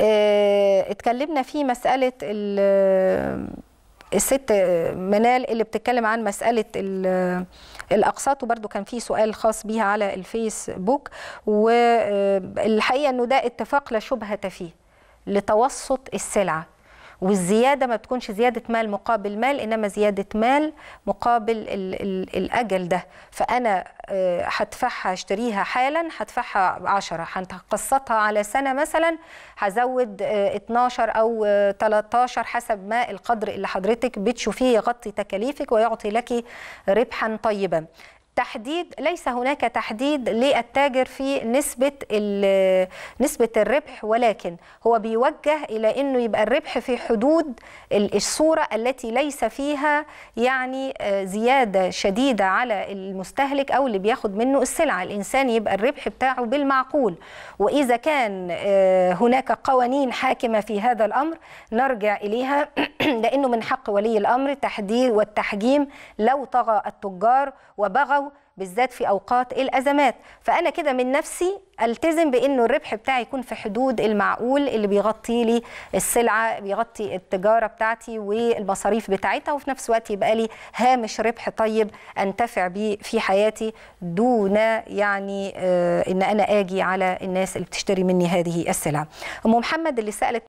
آه، اتكلمنا في مساله الست منال اللي بتتكلم عن مساله الاقساط وبرده كان في سؤال خاص بيها على الفيسبوك والحقيقه انه ده اتفاق لا شبهه فيه لتوسط السلعه والزياده ما بتكونش زياده مال مقابل مال انما زياده مال مقابل الـ الـ الاجل ده فانا آه، هدفعها اشتريها حالا هدفعها 10 هقسطها على سنه مثلا هزود 12 آه، او 13 آه، حسب ما القدر اللي حضرتك بتشوفيه يغطي تكاليفك ويعطي لك ربحا طيبا تحديد ليس هناك تحديد للتاجر في نسبة نسبة الربح ولكن هو بيوجه إلى أنه يبقى الربح في حدود الصورة التي ليس فيها يعني آه، زيادة شديدة على المستهلك أو اللي بياخد منه السلعة الإنسان يبقى الربح بتاعه بالمعقول وإذا كان آه، هناك قوانين حاكمة في هذا الأمر نرجع إليها لأنه من حق ولي الأمر تحديد والتحجيم لو طغى التجار وبغوا بالذات في اوقات الازمات فانا كده من نفسي التزم بانه الربح بتاعي يكون في حدود المعقول اللي بيغطي لي السلعه بيغطي التجاره بتاعتي والمصاريف بتاعتها وفي نفس الوقت يبقى لي هامش ربح طيب انتفع بيه في حياتي دون يعني آه، ان انا اجي على الناس اللي بتشتري مني هذه السلع ام محمد اللي سالت